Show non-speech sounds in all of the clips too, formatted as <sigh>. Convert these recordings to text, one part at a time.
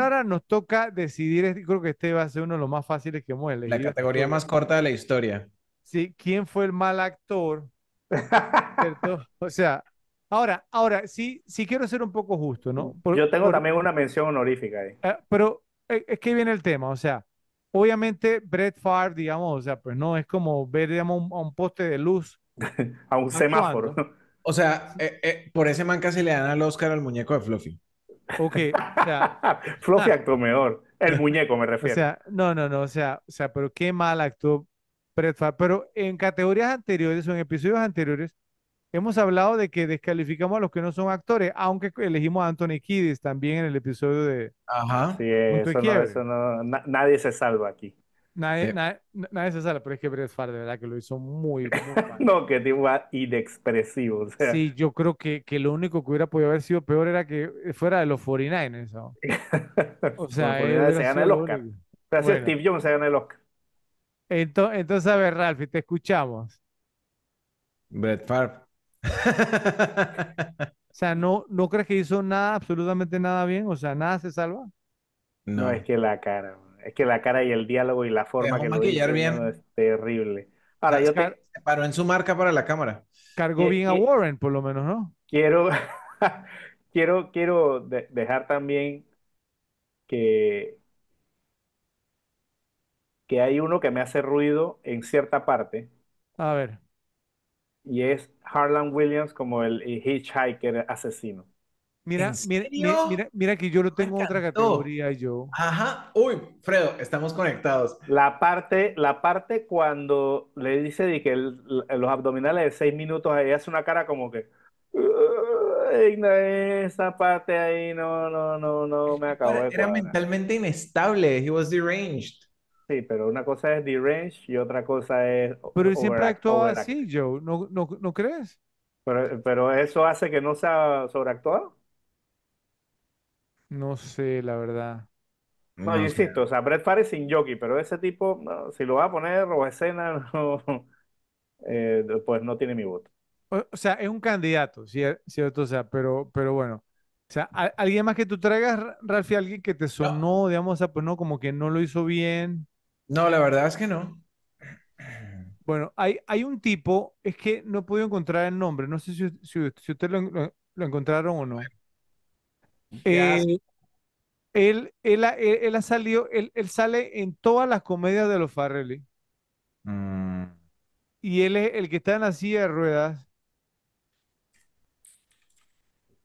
ahora nos toca decidir, creo que este va a ser uno de los más fáciles que muele. La categoría más corta de la historia. Sí, ¿quién fue el mal actor? O sea, ahora, ahora, sí, sí quiero ser un poco justo, ¿no? Yo tengo también una mención honorífica ahí. Eh, pero eh, es que viene el tema, o sea, obviamente Brett Favre, digamos, o sea, pues no es como ver, digamos, a un poste de luz. <laughs> a un semáforo. O sea, eh, por ese man casi le dan al Oscar al muñeco de Fluffy. Ok, o <laughs> actuó mejor. El <laughs> muñeco me refiero. O sea, no, no, no, o sea, o sea, pero qué mal actuó Brett Pero en categorías anteriores o en episodios anteriores hemos hablado de que descalificamos a los que no son actores, aunque elegimos a Anthony Kiddis también en el episodio de... Ajá. Sí, no, no, nadie se salva aquí. Nadie, eh, nadie, se sabe, pero es que Brett Favre, de verdad, que lo hizo muy, <laughs> no, que tipo ah, inexpresivo. Sí, yo creo que, que, lo único que hubiera podido haber sido peor era que fuera de los 49ers. ¿no? <laughs> O sea, se gana el Oscar. Se Gracias, bueno. Steve Jones se gana el Oscar. Entonces, entonces, a ver, Ralph, te escuchamos. Brett Favre. <laughs> o sea, ¿no, ¿no crees que hizo nada, absolutamente nada bien? O sea, ¿nada se salva? No, es que la cara es que la cara y el diálogo y la forma que lo hizo, bien. es terrible. Se paró en su marca para la cámara. Cargó bien a Warren, por lo menos, ¿no? Quiero, <laughs> quiero, quiero dejar también que, que hay uno que me hace ruido en cierta parte. A ver. Y es Harlan Williams como el hitchhiker asesino. Mira, mira, mira, mira, que yo lo tengo otra categoría yo. Ajá. Uy, Fredo, estamos conectados. La parte, la parte cuando le dice que los abdominales de seis minutos, ahí hace una cara como que. Esa parte ahí, no, no, no, no, me acabo Era, de era mentalmente inestable. He was deranged. Sí, pero una cosa es deranged y otra cosa es. Pero él siempre actuó así, Joe. ¿No, crees? Pero, eso hace que no sea sobreactuado. No sé, la verdad. No, yo insisto, o sea, Brett Favre sin jockey, pero ese tipo, si lo va a poner o escena, <laughs> eh, pues no tiene mi voto. O, sea, es un candidato, ¿cierto? O sea, pero, pero bueno. O sea, alguien más que tú traigas, Ralfi? alguien que te sonó, digamos, pues no, como que no lo hizo bien. No, la verdad es que no. Bueno, hay, hay un tipo, es que no he podido encontrar el nombre, no sé si, si- ustedes lo encontraron o no. Eh, él, él, ha salido, él, sale en todas las comedias de los Farrelly. Mm. Y él es el que está en la silla de ruedas.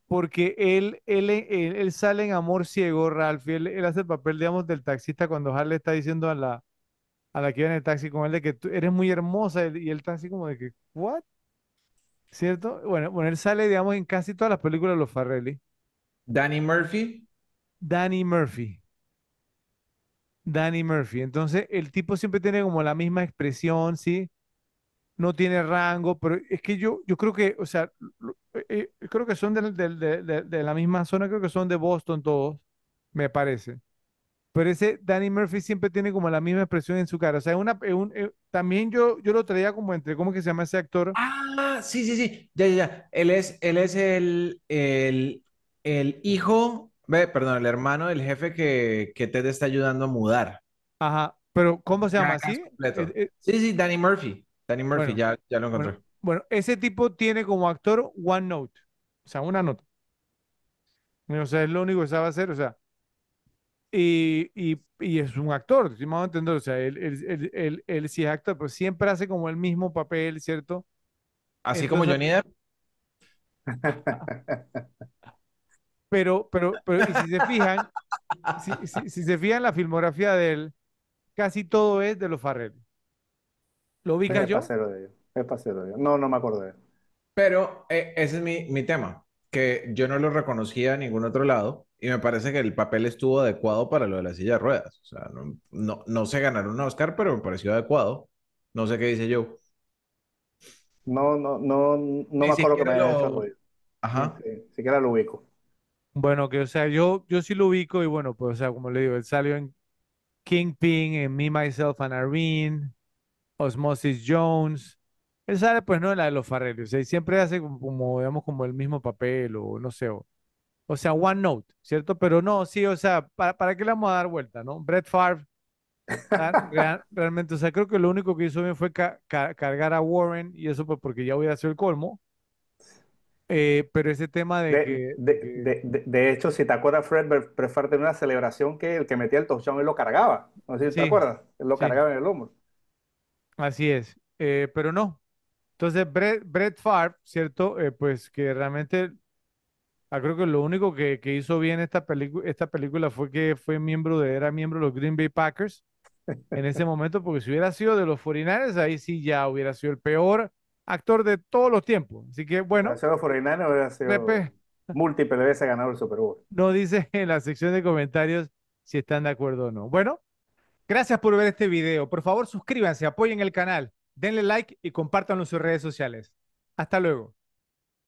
Porque él, él, sale en Amor Ciego, Ralph. Él, hace el papel, digamos, del taxista cuando Harley está diciendo a la, a la que viene en el taxi con él de que tú eres muy hermosa. Y él está así como de que, ¿what? ¿Cierto? Bueno, bueno, él sale, digamos, en casi todas las películas de los Farrelly. Danny Murphy. Danny Murphy. Danny Murphy. Entonces, el tipo siempre tiene como la misma expresión, ¿sí? No tiene rango, pero es que yo, yo creo que, o sea, eh, eh, creo que son de, la misma zona, creo que son de Boston todos, me parece. Pero ese Danny Murphy siempre tiene como la misma expresión en su cara. O sea, eh, también yo, yo lo traía como entre, ¿cómo que se llama ese actor? Ah, sí, sí, sí. Ya, ya, ya. Él es, él es el, el el hijo, ve perdón, el hermano el jefe que, que Ted está ayudando a mudar. Ajá, pero ¿cómo se llama así? Eh, eh, sí, sí, Danny Murphy. Danny Murphy, ya, ya lo encontré. Bueno, ese tipo tiene como actor One Note, o sea, una nota. O sea, es lo único que sabe hacer, o sea. Y, es un actor, si me a entender, o sea, él, sí es actor, pero pues siempre hace como el mismo papel, ¿cierto? Así como Johnny Depp. <laughs> Pero, pero, pero y si se fijan, si, si, se fijan la filmografía de él, casi todo es de los Farrell. ¿Lo ubicas es yo? Pasero de ellos. Es pasero de ellos. No, no me acuerdo de él. Pero eh, ese es mi, tema, que yo no lo reconocía a ningún otro lado y me parece que el papel estuvo adecuado para lo de la silla de ruedas. O sea, no, no, se ganaron un Oscar, pero me pareció adecuado. No sé qué dice yo. No, no, no, no me acuerdo que me haya hecho Ajá. siquiera lo ubico. Bueno, que o sea, yo, yo sí lo ubico y bueno, pues o sea, como le digo, él salió en Kingpin, en Me, Myself and Irene, Osmosis Jones. Él sale pues no en la de los Farrelly, o sea, siempre hace como, digamos, como el mismo papel o no sé, o, sea, One Note, ¿cierto? Pero no, sí, o sea, ¿para, para qué le vamos a dar vuelta, no? Brett Favre, <laughs> realmente, o sea, creo que lo único que hizo bien fue cargar a Warren y eso pues porque ya voy a hacer el colmo. Eh, pero ese tema de, de, de, de, hecho, si te acuerdas, Fred prefería tener una celebración que el que metía el touchdown él lo cargaba. No sé si te acuerdas. lo cargaba en el hombro. Así es. Eh, pero no. Entonces, Brett, Brett Favre, ¿cierto? Eh, pues que realmente ah, creo que lo único que, que hizo bien esta, esta película fue que fue miembro de, era miembro de los Green Bay Packers en ese <laughs> momento, porque si hubiera sido de los 49 ahí sí ya hubiera sido el peor actor de todos los tiempos. Así que bueno. Pepe. múltiple veces ganar el Super Bowl. No dice en la sección de comentarios si están de acuerdo o no. Bueno, gracias por ver este video. Por favor, suscríbanse, apoyen el canal, denle like y compártanlo en sus redes sociales. Hasta luego.